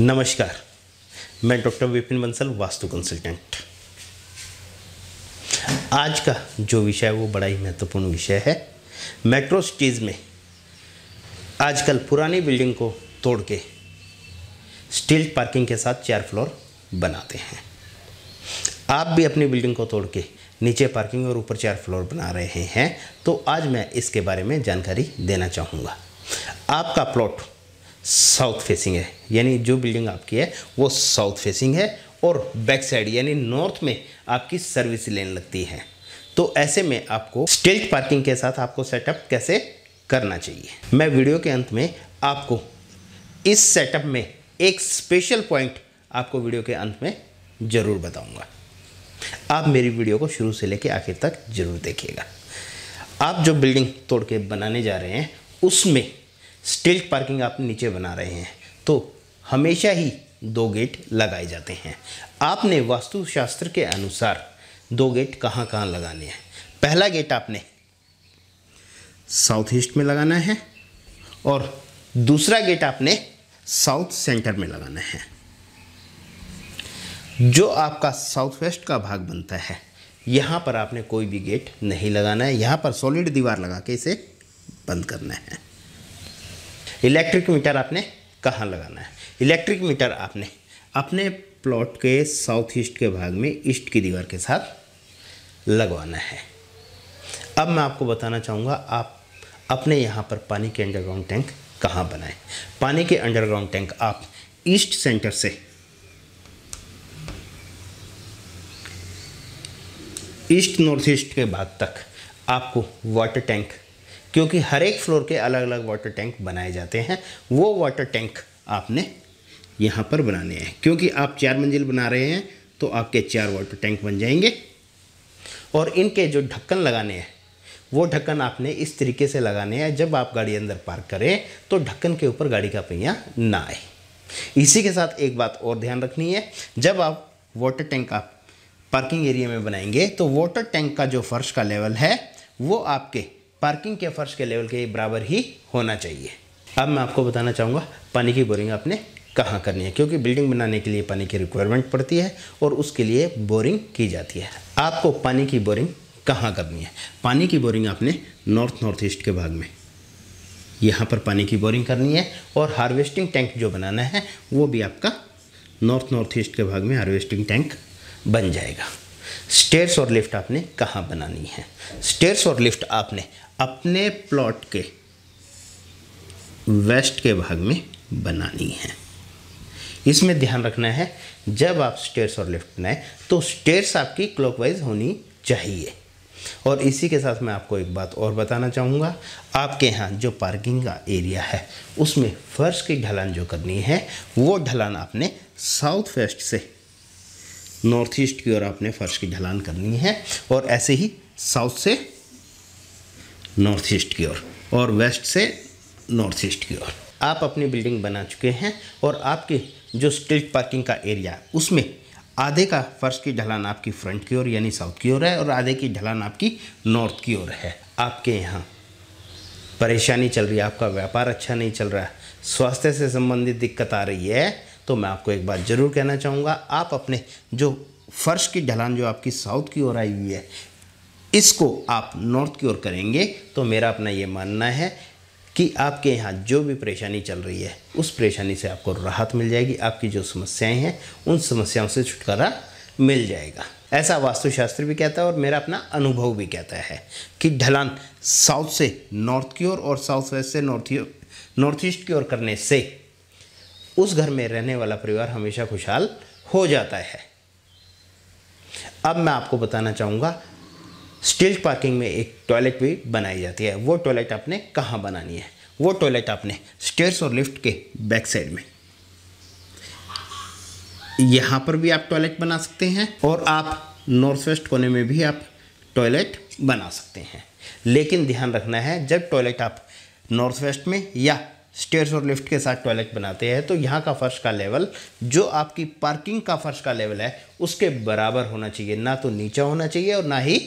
नमस्कार मैं doctor Vipin Bansal vastu consultant आज का जो विषय है वो बड़ा ही महत्वपूर्ण विषय है मेट्रो सिटीज में आजकल पुरानी बिल्डिंग को तोड़ के स्टील पार्किंग के साथ चार फ्लोर बनाते हैं आप भी अपनी बिल्डिंग को तोड़ के नीचे पार्किंग और ऊपर चार फ्लोर बना रहे हैं तो आज मैं इसके बारे में जानकारी देना चाहूँगा आपका प्लॉट साउथ फेसिंग है यानी जो बिल्डिंग आपकी है वो साउथ फेसिंग है और बैक साइड यानी नॉर्थ में आपकी सर्विस लेन लगती है तो ऐसे में आपको स्टिल्ट पार्किंग के साथ आपको सेटअप कैसे करना चाहिए मैं वीडियो के अंत में आपको इस सेटअप में एक स्पेशल पॉइंट आपको वीडियो के अंत में ज़रूर बताऊंगा आप मेरी वीडियो को शुरू से लेकर आखिर तक ज़रूर देखिएगा आप जो बिल्डिंग तोड़ के बनाने जा रहे हैं उसमें स्टिल्ट पार्किंग आप नीचे बना रहे हैं तो हमेशा ही दो गेट लगाए जाते हैं आपने वास्तुशास्त्र के अनुसार दो गेट कहाँ कहाँ लगाने हैं पहला गेट आपने साउथ ईस्ट में लगाना है और दूसरा गेट आपने साउथ सेंटर में लगाना है जो आपका साउथ वेस्ट का भाग बनता है यहाँ पर आपने कोई भी गेट नहीं लगाना है यहाँ पर सॉलिड दीवार लगा के इसे बंद करना है इलेक्ट्रिक मीटर आपने कहाँ लगाना है इलेक्ट्रिक मीटर आपने अपने प्लॉट के साउथ ईस्ट के भाग में ईस्ट की दीवार के साथ लगवाना है अब मैं आपको बताना चाहूँगा आप अपने यहाँ पर पानी के अंडरग्राउंड टैंक कहाँ बनाएं पानी के अंडरग्राउंड टैंक आप ईस्ट सेंटर से ईस्ट नॉर्थ ईस्ट के भाग तक आपको वाटर टैंक क्योंकि हर एक फ्लोर के अलग अलग वाटर टैंक बनाए जाते हैं वो वाटर टैंक आपने यहाँ पर बनाने हैं क्योंकि आप चार मंजिल बना रहे हैं तो आपके चार वाटर टैंक बन जाएंगे और इनके जो ढक्कन लगाने हैं वो ढक्कन आपने इस तरीके से लगाने हैं जब आप गाड़ी अंदर पार्क करें तो ढक्कन के ऊपर गाड़ी का पहिया ना आए इसी के साथ एक बात और ध्यान रखनी है जब आप वाटर टैंक आप पार्किंग एरिया में बनाएंगे तो वाटर टैंक का जो फर्श का लेवल है वो आपके पार्किंग के फर्श के लेवल के बराबर ही होना चाहिए अब मैं आपको बताना चाहूँगा पानी की बोरिंग आपने कहाँ करनी है क्योंकि बिल्डिंग बनाने के लिए पानी की रिक्वायरमेंट पड़ती है और उसके लिए बोरिंग की जाती है आपको पानी की बोरिंग कहाँ करनी है पानी की बोरिंग आपने नॉर्थ नॉर्थ ईस्ट के भाग में यहाँ पर पानी की बोरिंग करनी है और हार्वेस्टिंग टैंक जो बनाना है वो भी आपका नॉर्थ नॉर्थ ईस्ट के भाग में हार्वेस्टिंग टैंक बन जाएगा स्टेयर्स और लिफ्ट आपने कहाँ बनानी है स्टेयर्स और लिफ्ट आपने अपने प्लॉट के वेस्ट के भाग में बनानी है इसमें ध्यान रखना है जब आप स्टेयर्स और लिफ्ट बनाएं तो स्टेयर्स आपकी क्लॉकवाइज होनी चाहिए और इसी के साथ मैं आपको एक बात और बताना चाहूँगा आपके यहाँ जो पार्किंग का एरिया है उसमें फर्श की ढलान जो करनी है वो ढलान आपने साउथ वेस्ट से नॉर्थ ईस्ट की ओर आपने फर्श की ढलान करनी है और ऐसे ही साउथ से नॉर्थ ईस्ट की ओर और, और वेस्ट से नॉर्थ ईस्ट की ओर आप अपनी बिल्डिंग बना चुके हैं और आपके जो स्ट्रीट पार्किंग का एरिया उसमें आधे का फर्श की ढलान आपकी फ्रंट की ओर यानी साउथ की ओर है और आधे की ढलान आपकी नॉर्थ की ओर है आपके यहाँ परेशानी चल रही है आपका व्यापार अच्छा नहीं चल रहा है स्वास्थ्य से संबंधित दिक्कत आ रही है तो मैं आपको एक बात ज़रूर कहना चाहूँगा आप अपने जो फ़र्श की ढलान जो आपकी साउथ की ओर आई हुई है इसको आप नॉर्थ की ओर करेंगे तो मेरा अपना ये मानना है कि आपके यहाँ जो भी परेशानी चल रही है उस परेशानी से आपको राहत मिल जाएगी आपकी जो समस्याएं हैं उन समस्याओं से छुटकारा मिल जाएगा ऐसा वास्तुशास्त्र भी कहता है और मेरा अपना अनुभव भी कहता है कि ढलान साउथ से नॉर्थ की ओर और साउथ वेस्ट से नॉर्थ नॉर्थ ईस्ट की ओर करने से उस घर में रहने वाला परिवार हमेशा खुशहाल हो जाता है अब मैं आपको बताना चाहूँगा स्टील पार्किंग में एक टॉयलेट भी बनाई जाती है वो टॉयलेट आपने कहाँ बनानी है वो टॉयलेट आपने स्टेयर्स और लिफ्ट के बैक साइड में यहाँ पर भी आप टॉयलेट बना सकते हैं और आप नॉर्थ वेस्ट कोने में भी आप टॉयलेट बना सकते हैं लेकिन ध्यान रखना है जब टॉयलेट आप नॉर्थ वेस्ट में या स्टेयर्स और लिफ्ट के साथ टॉयलेट बनाते हैं तो यहाँ का फ़र्श का लेवल जो आपकी पार्किंग का फ़र्श का लेवल है उसके बराबर होना चाहिए ना तो नीचा होना चाहिए और ना ही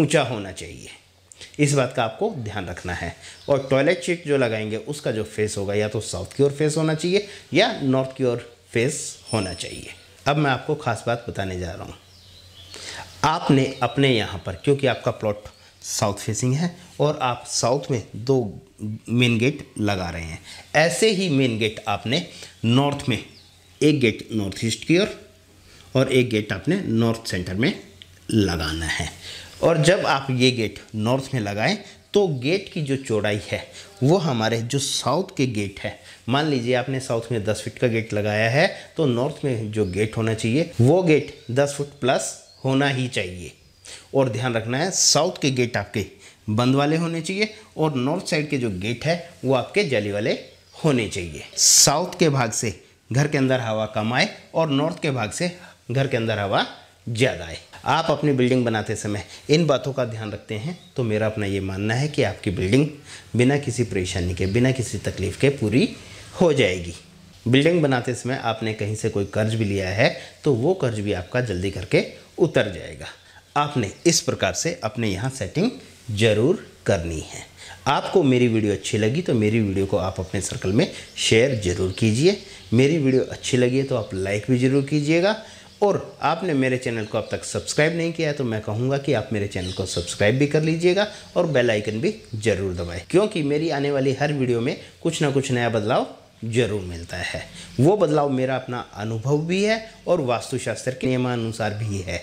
ऊंचा होना चाहिए इस बात का आपको ध्यान रखना है और टॉयलेट शीट जो लगाएंगे उसका जो फेस होगा या तो साउथ की ओर फेस होना चाहिए या नॉर्थ की ओर फेस होना चाहिए अब मैं आपको खास बात बताने जा रहा हूँ आपने अपने यहाँ पर क्योंकि आपका प्लॉट साउथ फेसिंग है और आप साउथ में दो मेन गेट लगा रहे हैं ऐसे ही मेन गेट आपने नॉर्थ में एक गेट नॉर्थ ईस्ट की ओर और एक गेट आपने नॉर्थ सेंटर में लगाना है और जब आप ये गेट नॉर्थ में लगाएं तो गेट की जो चौड़ाई है वो हमारे जो साउथ के गेट है मान लीजिए आपने साउथ में 10 फीट का गेट लगाया है तो नॉर्थ में जो गेट होना चाहिए वो गेट 10 फुट प्लस होना ही चाहिए और ध्यान रखना है साउथ के गेट आपके बंद वाले होने चाहिए और नॉर्थ साइड के जो गेट है वो आपके जली वाले होने चाहिए साउथ के भाग से घर के अंदर हवा कम आए और नॉर्थ के भाग से घर के अंदर हवा ज़्यादा आए आप अपनी बिल्डिंग बनाते समय इन बातों का ध्यान रखते हैं तो मेरा अपना ये मानना है कि आपकी बिल्डिंग बिना किसी परेशानी के बिना किसी तकलीफ़ के पूरी हो जाएगी बिल्डिंग बनाते समय आपने कहीं से कोई कर्ज भी लिया है तो वो कर्ज भी आपका जल्दी करके उतर जाएगा आपने इस प्रकार से अपने यहाँ सेटिंग ज़रूर करनी है आपको मेरी वीडियो अच्छी लगी तो मेरी वीडियो को आप अपने सर्कल में शेयर ज़रूर कीजिए मेरी वीडियो अच्छी लगी है तो आप लाइक भी ज़रूर कीजिएगा और आपने मेरे चैनल को अब तक सब्सक्राइब नहीं किया है तो मैं कहूँगा कि आप मेरे चैनल को सब्सक्राइब भी कर लीजिएगा और बेल आइकन भी ज़रूर दबाएं क्योंकि मेरी आने वाली हर वीडियो में कुछ ना कुछ नया बदलाव जरूर मिलता है वो बदलाव मेरा अपना अनुभव भी है और वास्तुशास्त्र के नियमानुसार भी है